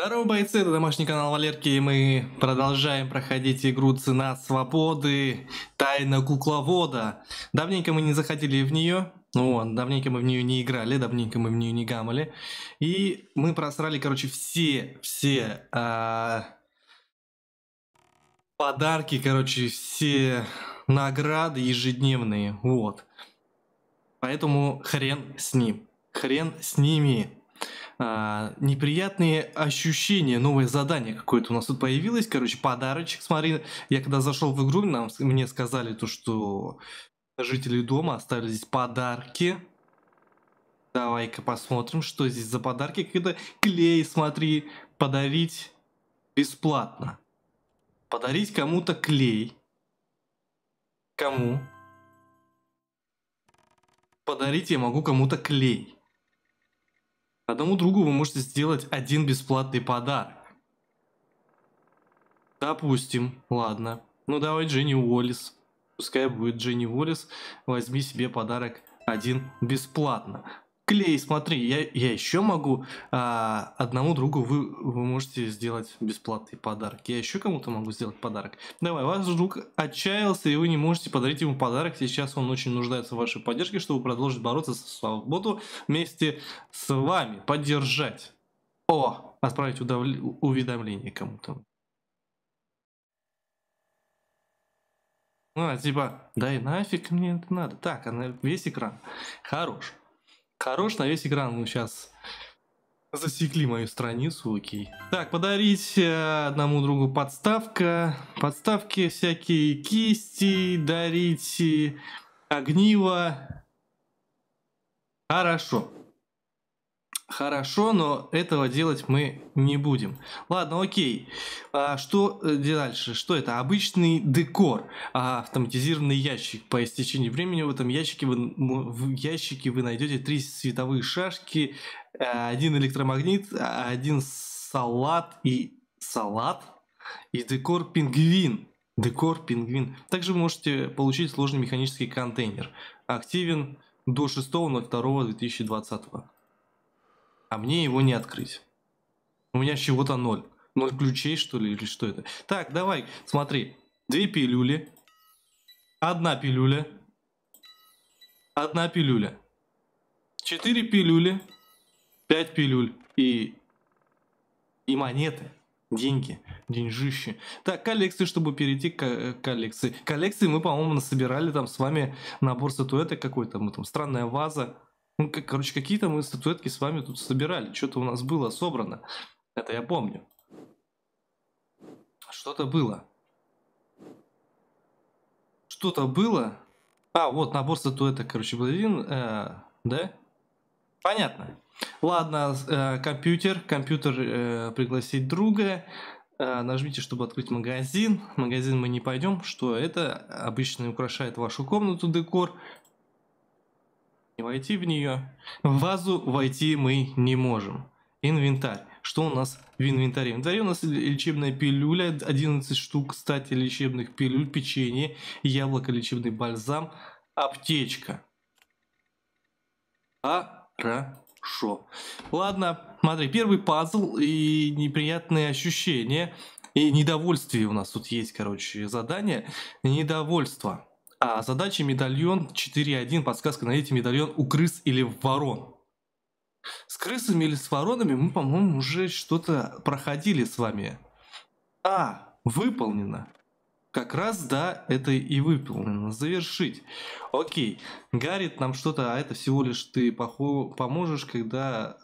Здорово, бойцы, это домашний канал Валерки, и мы продолжаем проходить игру «Цена свободы. Тайна кукловода». Давненько мы не заходили в нее, ну, давненько мы в нее не играли, давненько мы в нее не гамали. И мы просрали, короче, все, все а... подарки, короче, все награды ежедневные, вот. Поэтому хрен с ним, хрен с ними а, неприятные ощущения, новое задание какое-то у нас тут появилось. Короче, подарочек. Смотри, я когда зашел в игру, нам, мне сказали то, что жители дома оставили здесь подарки. Давай-ка посмотрим, что здесь за подарки. Когда клей, смотри, подарить бесплатно. Подарить кому-то клей. Кому? Подарить я могу кому-то клей. Одному другу вы можете сделать один бесплатный подарок. Допустим, ладно. Ну давай Дженни Уоллес. Пускай будет Дженни Уоллес. Возьми себе подарок один бесплатно клей, смотри, я, я еще могу а, одному другу вы, вы можете сделать бесплатный подарок. Я еще кому-то могу сделать подарок. Давай, ваш друг отчаялся, и вы не можете подарить ему подарок. Сейчас он очень нуждается в вашей поддержке, чтобы продолжить бороться со свободу вместе с вами. Поддержать. О, отправить удов... уведомление кому-то. Ну, а типа, дай нафиг мне это надо. Так, она весь экран. Хорош. Хорош на весь экран, ну сейчас. Засекли мою страницу, окей. Так, подарить э, одному другу подставка, подставки всякие, кисти, дарить э, огниво. Хорошо. Хорошо, но этого делать мы не будем. Ладно, окей. А что э, дальше? Что это? Обычный декор. А, автоматизированный ящик. По истечении времени в этом ящике вы, в ящике вы найдете три световые шашки, э, один электромагнит, один салат и... Салат? И декор пингвин. Декор пингвин. Также вы можете получить сложный механический контейнер. Активен до 6.02.2020 а мне его не открыть. У меня чего-то ноль. Ноль ключей, что ли, или что это? Так, давай, смотри. Две пилюли. Одна пилюля. Одна пилюля. Четыре пилюли. Пять пилюль. И... И монеты. Деньги. Деньжище. Так, коллекции, чтобы перейти к э, коллекции. Коллекции мы, по-моему, насобирали там с вами набор статуэток какой-то. Мы там странная ваза. Ну, как, короче, какие-то мы статуэтки с вами тут собирали. Что-то у нас было собрано. Это я помню. Что-то было. Что-то было. А, вот набор статуэток, короче, был один. Э, да? Понятно. Ладно, э, компьютер. Компьютер э, пригласить друга. Э, нажмите, чтобы открыть магазин. В магазин мы не пойдем. Что это? Обычно украшает вашу комнату декор не войти в нее. В вазу войти мы не можем. Инвентарь. Что у нас в инвентаре? В у нас лечебная пилюля, 11 штук, кстати, лечебных пилюль, печенье, яблоко, лечебный бальзам, аптечка. Хорошо. Ладно, смотри, первый пазл и неприятные ощущения. И недовольствие у нас тут есть, короче, задание. Недовольство. А, задача медальон 4.1, подсказка, найдите медальон у крыс или ворон. С крысами или с воронами мы, по-моему, уже что-то проходили с вами. А, выполнено. Как раз, да, это и выполнено. Завершить. Окей. Гарит нам что-то, а это всего лишь ты поможешь, когда...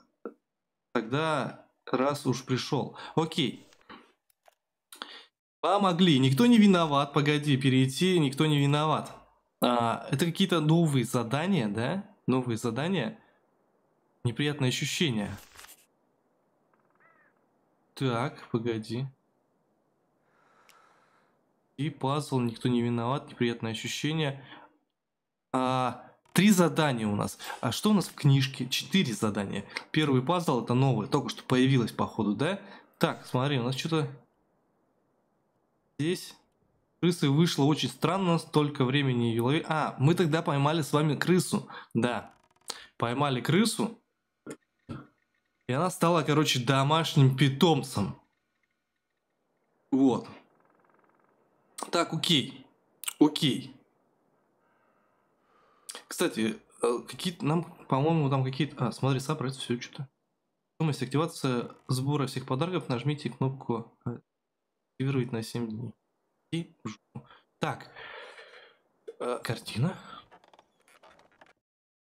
Тогда раз уж пришел. Окей. Помогли, никто не виноват, погоди, перейти, никто не виноват. А, это какие-то новые задания, да? Новые задания. Неприятное ощущение. Так, погоди. И пазл, никто не виноват, неприятное ощущение. А, три задания у нас. А что у нас в книжке? Четыре задания. Первый пазл это новый, только что появилось походу, да? Так, смотри, у нас что-то Здесь крысы вышло очень странно, столько времени ее лови. А, мы тогда поймали с вами крысу, да. Поймали крысу, и она стала, короче, домашним питомцем. Вот. Так, окей. Окей. Кстати, э, какие-то нам, по-моему, там какие-то... А, смотри, собрать все что-то. Стоимость активация сбора всех подарков. Нажмите кнопку э, активировать на 7 дней. И Так. Э, картина.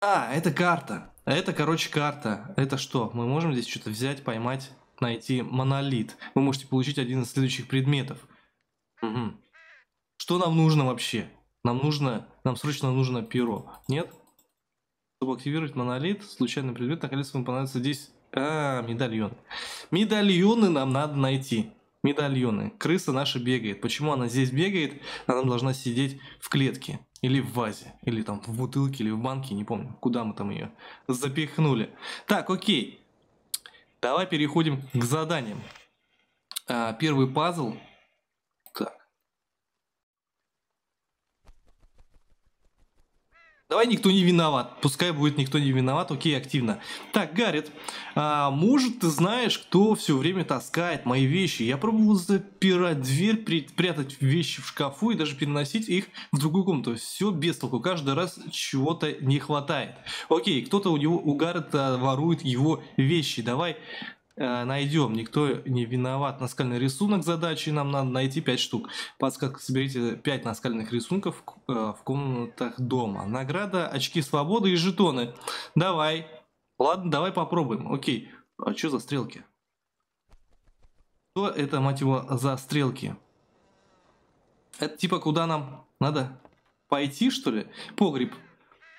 А, это карта. Это, короче, карта. Это что? Мы можем здесь что-то взять, поймать, найти монолит. Вы можете получить один из следующих предметов. Угу. Что нам нужно вообще? Нам нужно, нам срочно нужно перо. Нет? Чтобы активировать монолит, случайный предмет, наконец то вам понадобится здесь... А, медальон. Медальоны нам надо найти медальоны. Крыса наша бегает. Почему она здесь бегает? Она должна сидеть в клетке или в вазе, или там в бутылке, или в банке, не помню, куда мы там ее запихнули. Так, окей. Давай переходим к заданиям. А, первый пазл Давай никто не виноват. Пускай будет никто не виноват, окей, активно. Так, Гаррит, а, может, ты знаешь, кто все время таскает мои вещи? Я пробовал запирать дверь, при, прятать вещи в шкафу и даже переносить их в другую комнату. Все без толку, каждый раз чего-то не хватает. Окей, кто-то у него, у Гаррета ворует его вещи. Давай Э, найдем. Никто не виноват. Наскальный рисунок задачи нам надо найти 5 штук. Подсказка, соберите 5 наскальных рисунков э, в комнатах дома. Награда, очки свободы и жетоны. Давай. Ладно, давай попробуем. Окей. А что за стрелки? Что это, мать его, за стрелки? Это типа куда нам надо пойти, что ли? Погреб.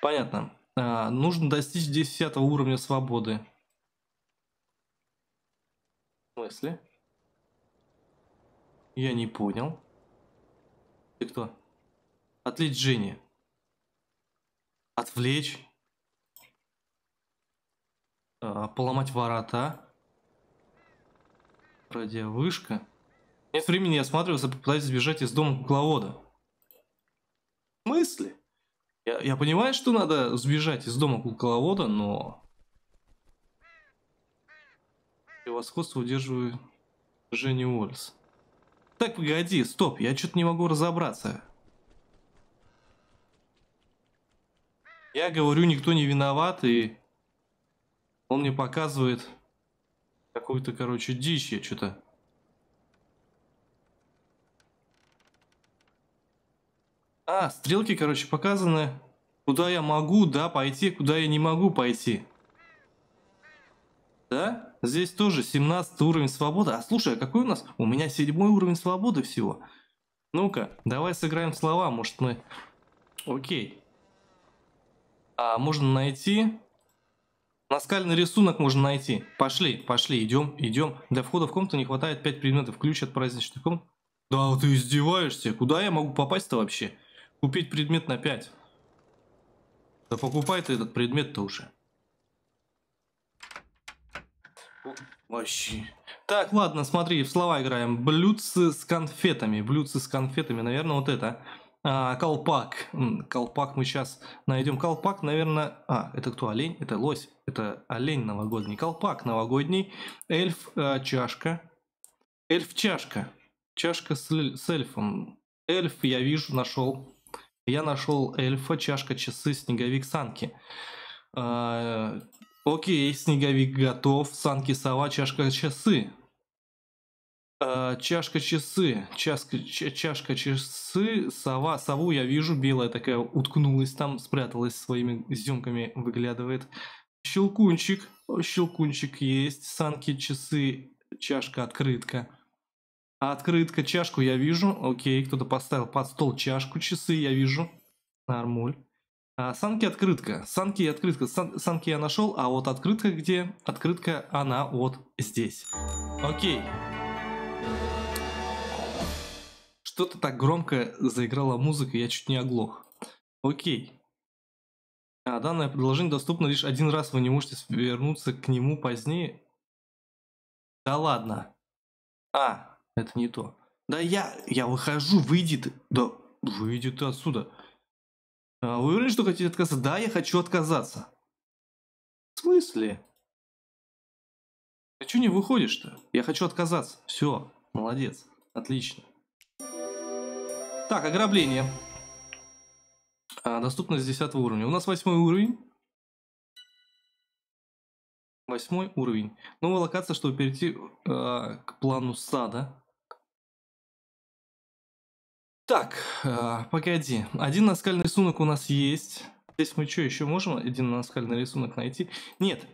Понятно. А, нужно достичь 10 уровня свободы смысле? Я не понял. Ты кто? Отвлечь Джинни. Отвлечь. А, поломать ворота. Радиовышка. Нет времени я осматриваться, попытаюсь сбежать из дома кукловода. Мысли? Я, я понимаю, что надо сбежать из дома кукловода, но... превосходство удерживает Женя Уоллес. Так, погоди, стоп, я что-то не могу разобраться. Я говорю, никто не виноват, и он мне показывает какую-то, короче, дичь я что-то. А, стрелки, короче, показаны. Куда я могу, да, пойти, куда я не могу пойти. Да? Здесь тоже 17 уровень свободы. А слушай, а какой у нас? У меня 7 уровень свободы всего. Ну-ка, давай сыграем слова, может мы... Окей. А, можно найти... Наскальный рисунок можно найти. Пошли, пошли, идем, идем. Для входа в комнату не хватает 5 предметов. Ключ от праздничной комнаты. Да, ты издеваешься. Куда я могу попасть-то вообще? Купить предмет на 5. Да покупай ты этот предмет-то уже. Вообще. Так, ладно, смотри, в слова играем. Блюдцы с конфетами. Блюдцы с конфетами, наверное, вот это. А, колпак. Колпак мы сейчас найдем. Колпак, наверное... А, это кто? Олень? Это лось. Это олень новогодний. Колпак новогодний. Эльф, а, чашка. Эльф, чашка. Чашка с, с эльфом. Эльф я вижу, нашел. Я нашел эльфа, чашка, часы, снеговик, санки. А, Окей, снеговик готов. Санки, сова, чашка, часы. Э, чашка, часы. Чашка, чашка, часы. Сова, сову я вижу. Белая такая уткнулась там, спряталась своими зюмками, выглядывает. Щелкунчик. Щелкунчик есть. Санки, часы, чашка, открытка. А открытка, чашку я вижу. Окей, кто-то поставил под стол чашку, часы я вижу. Нормуль. А, санки открытка. Санки открытка. Сан, санки я нашел, а вот открытка где? Открытка она вот здесь. Окей. Что-то так громко заиграла музыка, я чуть не оглох. Окей. А, данное предложение доступно лишь один раз, вы не можете вернуться к нему позднее. Да ладно. А, это не то. Да я, я выхожу, выйдет, Да, выйди ты отсюда. А вы уверены, что хотите отказаться? Да, я хочу отказаться. В смысле? А что не выходишь-то? Я хочу отказаться. Все, молодец. Отлично. Так, ограбление. А, доступность 10 уровня. У нас восьмой уровень. Восьмой уровень. Новая локация, чтобы перейти э, к плану сада. Так, э, погоди. Один наскальный рисунок у нас есть. Здесь мы что, еще можем один наскальный рисунок найти? Нет.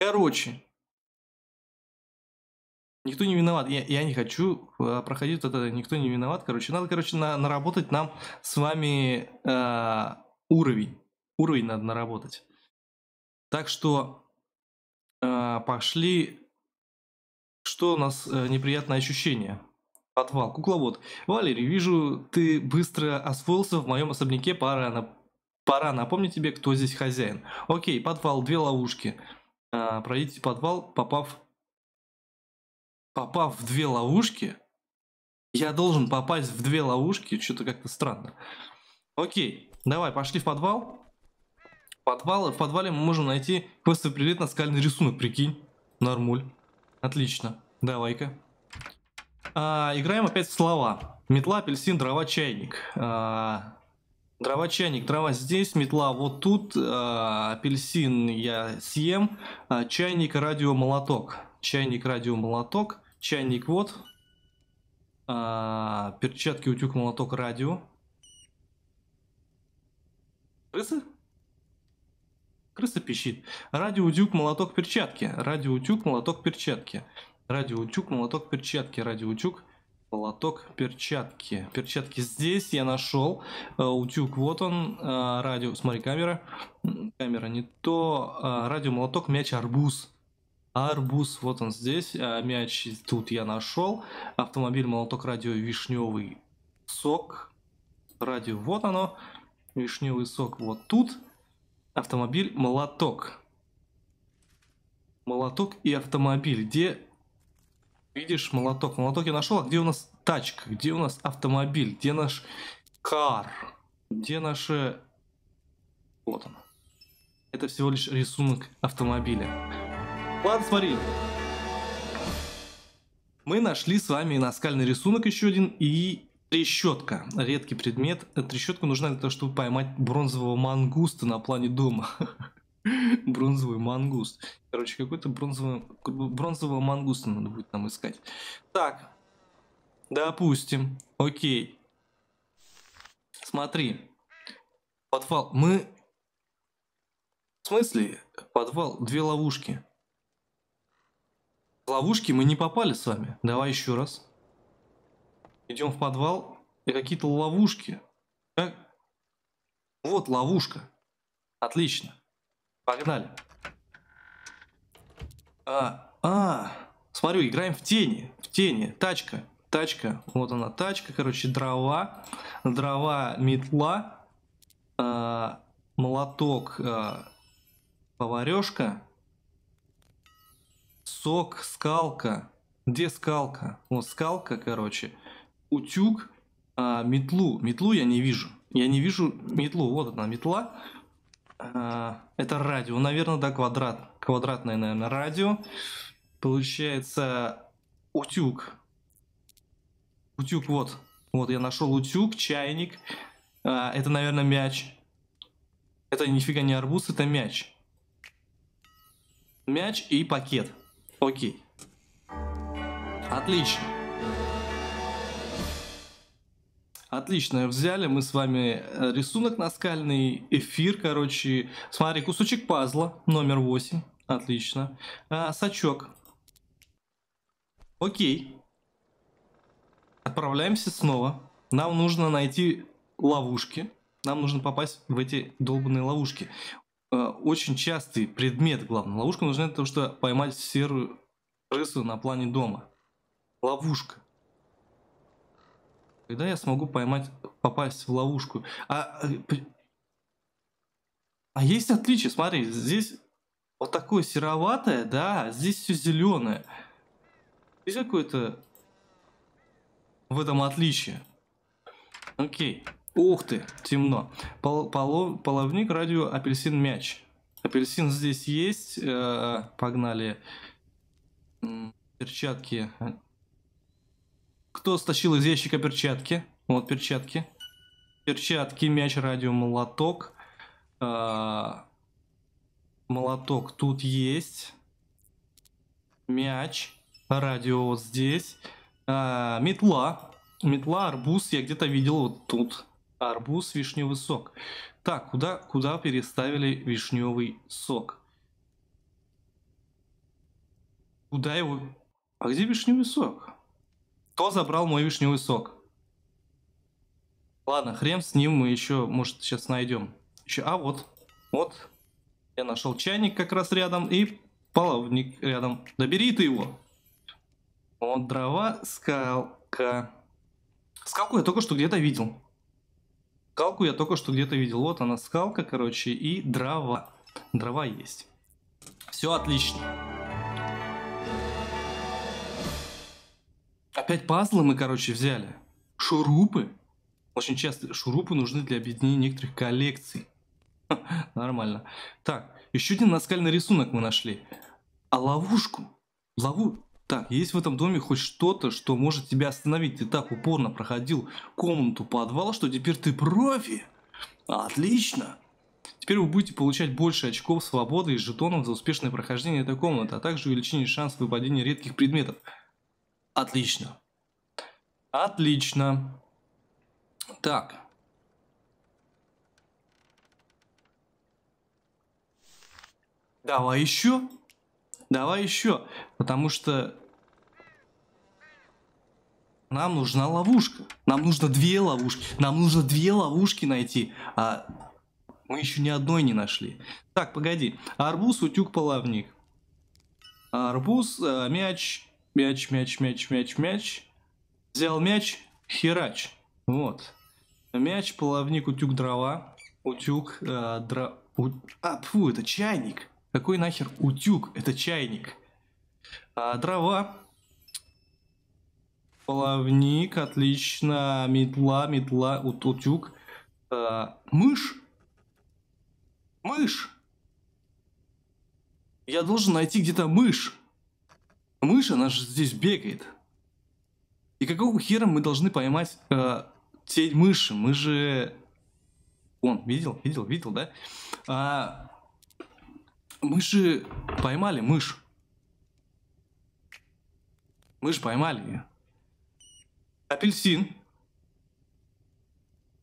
Короче. Никто не виноват. Я, я не хочу э, проходить вот это. Никто не виноват. Короче, надо, короче, на, наработать нам с вами э, уровень. Уровень надо наработать. Так что э, пошли. Что у нас э, неприятное ощущение? Подвал, кукловод. Валерий, вижу, ты быстро освоился в моем особняке, пора, на... пора напомнить тебе, кто здесь хозяин. Окей, подвал, две ловушки. А, пройдите подвал, попав... Попав в две ловушки? Я должен попасть в две ловушки? Что-то как-то странно. Окей, давай, пошли в подвал. Подвал, в подвале мы можем найти квестовый прилет на скальный рисунок, прикинь. Нормуль. Отлично. Давай-ка. А, играем опять в слова. Метла, апельсин, дрова, чайник. А, дрова, чайник, дрова здесь, метла вот тут, а, апельсин я съем, а, чайник, радио, молоток. Чайник, радио, молоток. Чайник вот. А, перчатки, утюг, молоток, радио. Крыса, Крыса пищит. Радио, утюг, молоток, перчатки. Радио, утюг, молоток, перчатки. Радиоутюг, молоток, перчатки, радиоутюг, молоток, перчатки. Перчатки здесь я нашел. Э, утюг, вот он. Э, радио, смотри, камера. Камера не то. Э, радио, молоток, мяч, арбуз. Арбуз, вот он здесь. Мяч тут я нашел. Автомобиль, молоток, радио, вишневый сок. Радио, вот оно. Вишневый сок вот тут. Автомобиль, молоток. Молоток и автомобиль. Где Видишь, молоток. Молоток я нашел. А где у нас тачка? Где у нас автомобиль? Где наш кар? Где наши... Вот он. Это всего лишь рисунок автомобиля. Ладно, смотри. Мы нашли с вами наскальный рисунок еще один и трещотка. Редкий предмет. Трещотка нужна для того, чтобы поймать бронзового мангуста на плане дома. Бронзовый мангуст. Короче, какой-то бронзовый, бронзового мангуста надо будет нам искать. Так, допустим, окей. Смотри, подвал, мы... В смысле, подвал, две ловушки. В ловушки мы не попали с вами. Давай еще раз. Идем в подвал, и какие-то ловушки. Как? Вот ловушка. Отлично. Погнали. А, а, смотрю, играем в тени, в тени, тачка, тачка, вот она, тачка, короче, дрова, дрова, метла, а, молоток, а, поварешка, сок, скалка, где скалка? Вот скалка, короче, утюг, а, метлу, метлу я не вижу, я не вижу метлу, вот она, метла, а, это радио, наверное, да, квадрат. Квадратное, наверное, радио. Получается утюг. Утюг, вот. Вот, я нашел утюг, чайник. А, это, наверное, мяч. Это нифига не арбуз, это мяч. Мяч и пакет. Окей. Отлично. Отлично, взяли мы с вами э, рисунок наскальный, эфир, короче. Смотри, кусочек пазла, номер 8. Отлично. А, сачок. Окей. Отправляемся снова. Нам нужно найти ловушки. Нам нужно попасть в эти долбанные ловушки. Э, очень частый предмет, главное. Ловушка нужна для того, чтобы поймать серую крысу на плане дома. Ловушка. Когда я смогу поймать, попасть в ловушку? А, э, а есть отличие, смотри, здесь вот такое сероватое, да, здесь все зеленое. Есть какое-то в этом отличие? Окей. Ух ты, темно. Пол, полов, половник радио апельсин мяч. Апельсин здесь есть. Э, погнали. Перчатки э, кто стащил из ящика перчатки? Вот перчатки. Перчатки, мяч, радио, молоток. А, молоток тут есть. Мяч. Радио вот здесь. А, метла. Метла, арбуз я где-то видел вот тут. Арбуз, вишневый сок. Так, куда, куда переставили вишневый сок? Куда его... А где вишневый сок? Кто забрал мой вишневый сок? Ладно, хрен с ним, мы еще, может, сейчас найдем. Еще, а вот, вот, я нашел чайник как раз рядом и половник рядом. Добери ты его. Вот дрова, скалка. Скалку я только что где-то видел. Скалку я только что где-то видел. Вот она, скалка, короче, и дрова. Дрова есть. Все отлично. Опять пазлы мы, короче, взяли. Шурупы. Очень часто шурупы нужны для объединения некоторых коллекций. Нормально. Так, еще один наскальный рисунок мы нашли. А ловушку? Лову... Так, есть в этом доме хоть что-то, что может тебя остановить. Ты так упорно проходил комнату подвала, что теперь ты профи. Отлично. Теперь вы будете получать больше очков свободы и жетонов за успешное прохождение этой комнаты, а также увеличение шансов выпадения редких предметов. Отлично. Отлично. Так. Давай еще. Давай еще. Потому что нам нужна ловушка. Нам нужно две ловушки. Нам нужно две ловушки найти. А мы еще ни одной не нашли. Так, погоди. Арбуз, утюг, половник. Арбуз, э, мяч, мяч, мяч, мяч, мяч, мяч. Взял мяч, херач. Вот. Мяч, половник, утюг, дрова. Утюг, э, дра... У... А, фу, это чайник. Какой нахер утюг? Это чайник. А, дрова. половник отлично. Метла, метла, ут, утюг. А, мышь. Мышь. Я должен найти где-то мышь мышь, она же здесь бегает. И какого хера мы должны поймать э, тень мыши? Мы же... Он, видел, видел, видел, да? А, мы же поймали мышь. Мы же поймали ее. Апельсин.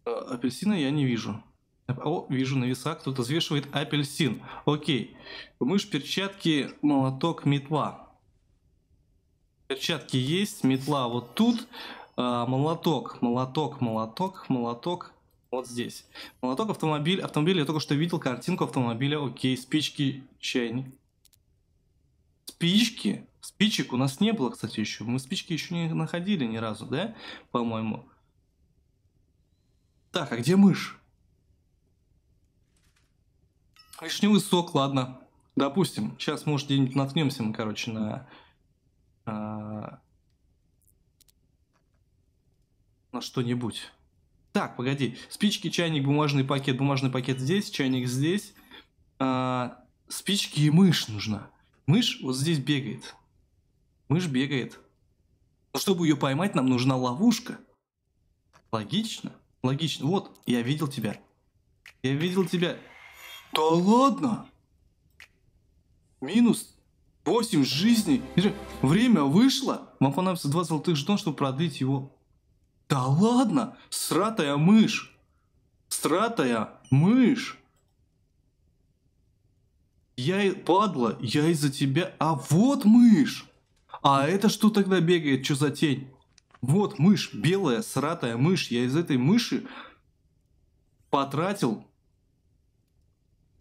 Э, апельсина я не вижу. О, вижу на весах кто-то взвешивает апельсин. Окей. Мышь, перчатки, молоток, метла. Перчатки есть, метла вот тут. А, молоток, молоток, молоток, молоток. Вот здесь. Молоток, автомобиль. Автомобиль, я только что видел картинку автомобиля. Окей, спички, чайник. Спички? Спичек у нас не было, кстати, еще. Мы спички еще не находили ни разу, да? По-моему. Так, а где мышь? Вишневый сок, ладно. Допустим, сейчас, может, где-нибудь наткнемся мы, короче, на а, на что-нибудь. Так, погоди. Спички, чайник, бумажный пакет. Бумажный пакет здесь, чайник здесь. А, спички и мышь нужна. Мышь вот здесь бегает. Мышь бегает. Но чтобы ее поймать, нам нужна ловушка. Логично? Логично. Вот, я видел тебя. Я видел тебя. Да ладно? Минус 8 жизней. Время вышло. Вам понадобится 2 золотых жетона, чтобы продлить его. Да ладно! Сратая мышь! Сратая мышь! Я, падла, я из-за тебя... А вот мышь! А это что тогда бегает? Что за тень? Вот мышь, белая, сратая мышь. Я из этой мыши потратил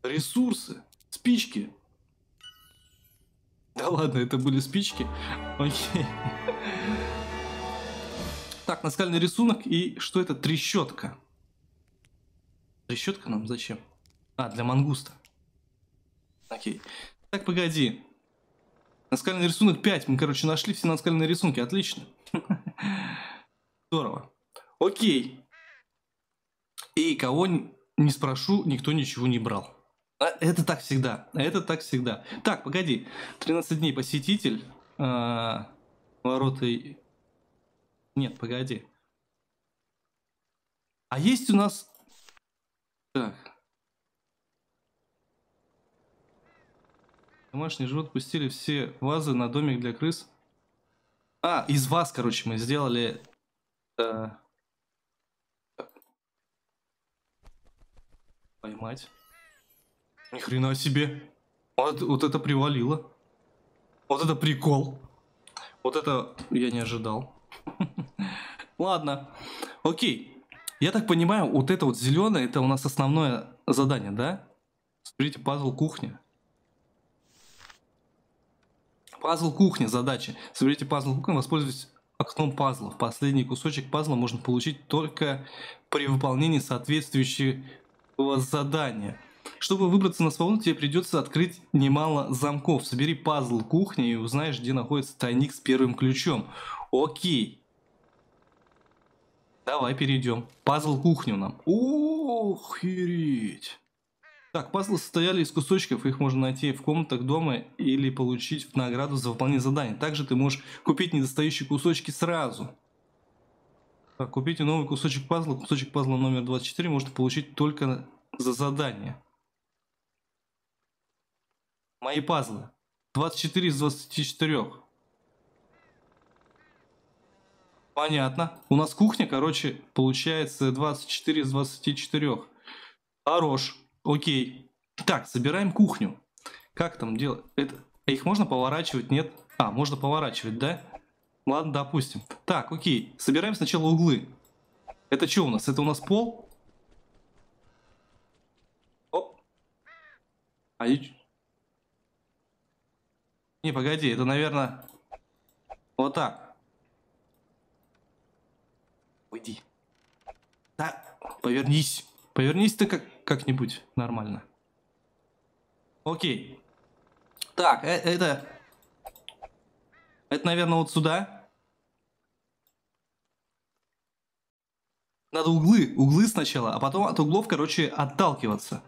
ресурсы, спички, да ладно, это были спички. Окей. Так, наскальный рисунок. И что это? Трещотка. Трещотка нам зачем? А, для мангуста. Окей. Так, погоди. Наскальный рисунок 5. Мы, короче, нашли все наскальные рисунки. Отлично. Здорово. Окей. И кого не спрошу, никто ничего не брал. А, это так всегда. Это так всегда. Так, погоди. 13 дней посетитель. Э, ворота... Нет, погоди. А есть у нас... Так. Домашний живот пустили все вазы на домик для крыс. А, из вас, короче, мы сделали... Э... Поймать. Ни хрена себе. Вот, вот это привалило. Вот это прикол. Вот это я не ожидал. Ладно. Окей. Я так понимаю, вот это вот зеленое, это у нас основное задание, да? Смотрите, пазл кухня. Пазл кухня задача. Соберите пазл кухня, воспользуйтесь окном пазлов. Последний кусочек пазла можно получить только при выполнении соответствующего задания. Чтобы выбраться на свободу, тебе придется открыть немало замков. Собери пазл кухни и узнаешь, где находится тайник с первым ключом. Окей. Давай перейдем. Пазл кухню нам. Охереть. Так, пазлы состояли из кусочков, их можно найти в комнатах дома или получить в награду за выполнение заданий. Также ты можешь купить недостающие кусочки сразу. Так, купите новый кусочек пазла. Кусочек пазла номер 24 можно получить только за задание. Мои пазлы. 24 из 24. Понятно. У нас кухня, короче, получается 24 из 24. Хорош. Окей. Так, собираем кухню. Как там делать? Это... А их можно поворачивать? Нет? А, можно поворачивать, да? Ладно, допустим. Так, окей. Собираем сначала углы. Это что у нас? Это у нас пол? Оп. А я... Не, погоди, это, наверное, вот так. Уйди. Да, повернись. Повернись ты как как-нибудь нормально. Окей. Так, э это... Это, наверное, вот сюда. Надо углы, углы сначала, а потом от углов, короче, отталкиваться.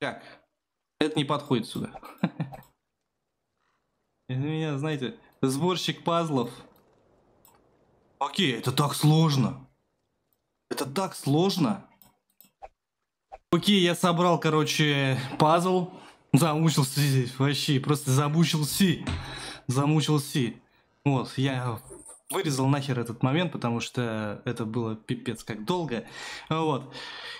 Так, это не подходит сюда. У меня, знаете, сборщик пазлов. Окей, это так сложно. Это так сложно. Окей, я собрал, короче, пазл. Замучился здесь, вообще, просто замучился. Замучился. Вот, я вырезал нахер этот момент, потому что это было пипец как долго. Вот.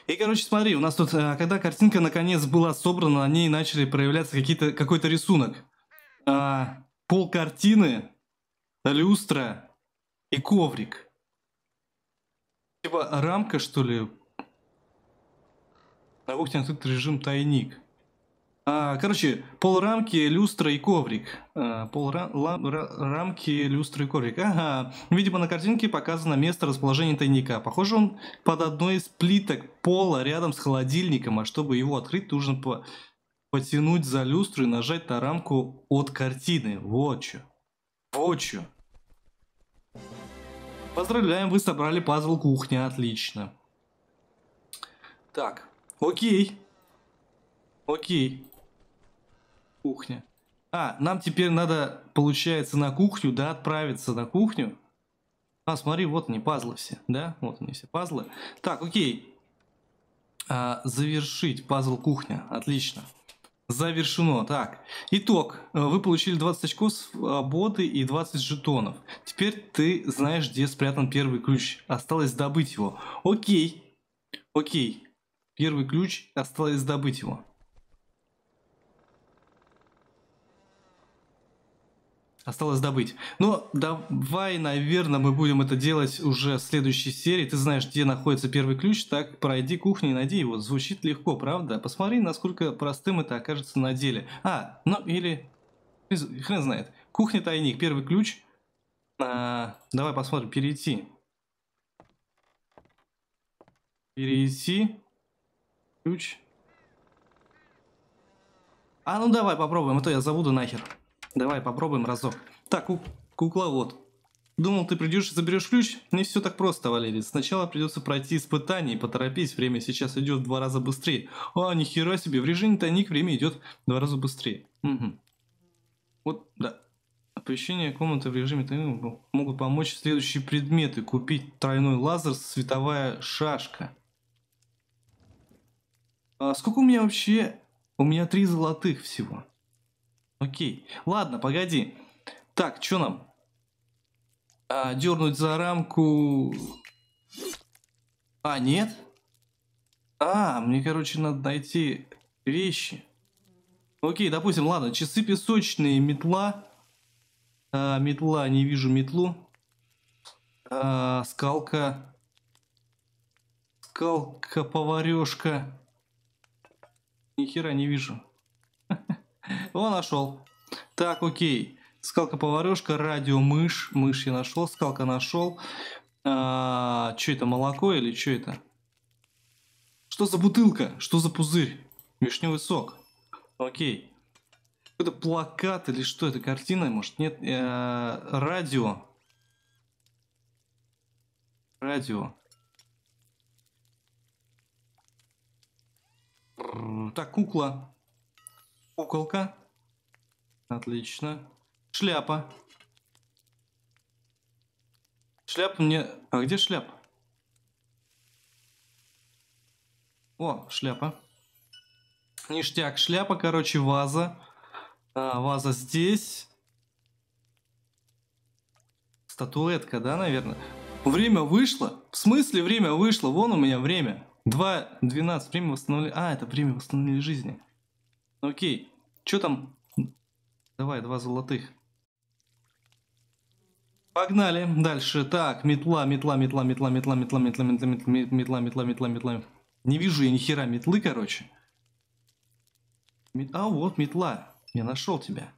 И, короче, смотри, у нас тут, э, когда картинка наконец была собрана, на ней начали проявляться какие-то, какой-то рисунок. А, пол картины, люстра и коврик. Типа рамка, что ли? На кухне открыт режим тайник. А, короче, пол рамки, люстра и коврик. А, рамки, люстра и коврик. Ага. Видимо, на картинке показано место расположения тайника. Похоже, он под одной из плиток пола рядом с холодильником. А чтобы его открыть, нужно по потянуть за люстру и нажать на рамку от картины. Вот что. Вот что. Поздравляем, вы собрали пазл кухня. Отлично. Так. Окей. Окей. Кухня. А, нам теперь надо, получается, на кухню, да, отправиться на кухню. А, смотри, вот они, пазлы все, да? Вот они все пазлы. Так, окей. А, завершить пазл кухня. Отлично. Завершено. Так, итог. А, вы получили 20 очков свободы а, и 20 жетонов. Теперь ты знаешь, где спрятан первый ключ. Осталось добыть его. Окей. Окей. Первый ключ. Осталось добыть его. осталось добыть. Но давай, наверное, мы будем это делать уже в следующей серии. Ты знаешь, где находится первый ключ, так пройди кухню и найди его. Звучит легко, правда? Посмотри, насколько простым это окажется на деле. А, ну или... Хрен знает. Кухня-тайник, первый ключ. А, давай посмотрим, перейти. Перейти. Ключ. А, ну давай попробуем, а то я забуду нахер. Давай попробуем разок. Так, кукловод. Думал, ты придешь и заберешь ключ? Не все так просто, Валерий. Сначала придется пройти испытание и поторопись. Время сейчас идет в два раза быстрее. О, а, нихера себе, в режиме тайник время идет в два раза быстрее. Угу. Вот, да. Оповещение комнаты в режиме тайника ну, могут помочь следующие предметы. Купить тройной лазер, световая шашка. А сколько у меня вообще? У меня три золотых всего. Окей. Ладно, погоди. Так, что нам? А, дернуть за рамку... А, нет? А, мне, короче, надо найти вещи. Окей, допустим, ладно, часы песочные, метла. А, метла, не вижу метлу. А, скалка. Скалка, поварешка. нихера не вижу. О, нашел. Так, окей. Скалка-поварешка, радио-мышь. Мышь я нашел, скалка нашел. А, что это, молоко или что это? Что за бутылка? Что за пузырь? Вишневый сок. Окей. Это плакат или что? Это картина, может? Нет, э радио. Радио. Так, кукла. Куколка. Отлично. Шляпа. шляпа мне... А где шляпа? О, шляпа. Ништяк, шляпа, короче, ваза. А, ваза здесь. Статуэтка, да, наверное? Время вышло? В смысле время вышло? Вон у меня время. 2.12. Время восстановили. А, это время восстановили жизни. Окей. Что там? Давай, два золотых. Погнали дальше. Так, метла, метла, метла, метла, метла, метла, метла, метла, метла, метла, метла, метла, метла. Не вижу я ни хера метлы, короче. А вот метла. Я нашел тебя.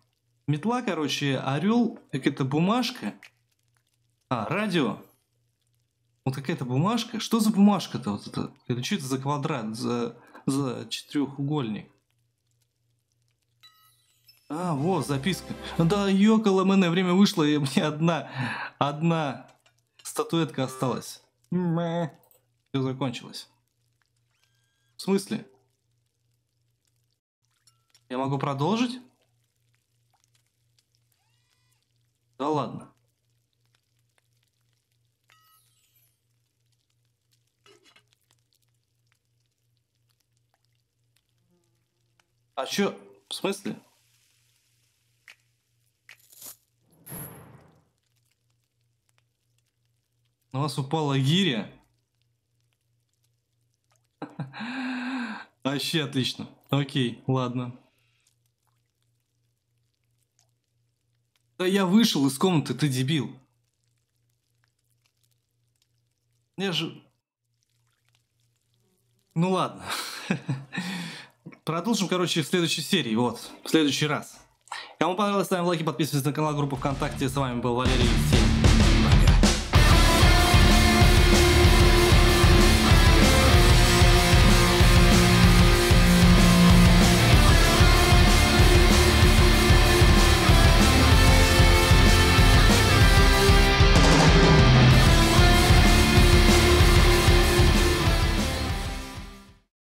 Метла, короче, орел, какая-то бумажка. А, радио. Вот какая-то бумажка. Что за бумажка-то вот это? Это что это за квадрат, за, за четырехугольник? А, во, записка. Да, ёкало, мене время вышло, и мне одна, одна статуэтка осталась. Все закончилось. В смысле? Я могу продолжить? Да ладно. А чё? В смысле? На вас упала гиря. Вообще отлично. Окей, ладно. Да я вышел из комнаты, ты дебил. Я же... Ну ладно. Продолжим, короче, в следующей серии, вот, в следующий раз. Кому понравилось, ставим лайки, подписывайтесь на канал, группу ВКонтакте. С вами был Валерий Евсеев.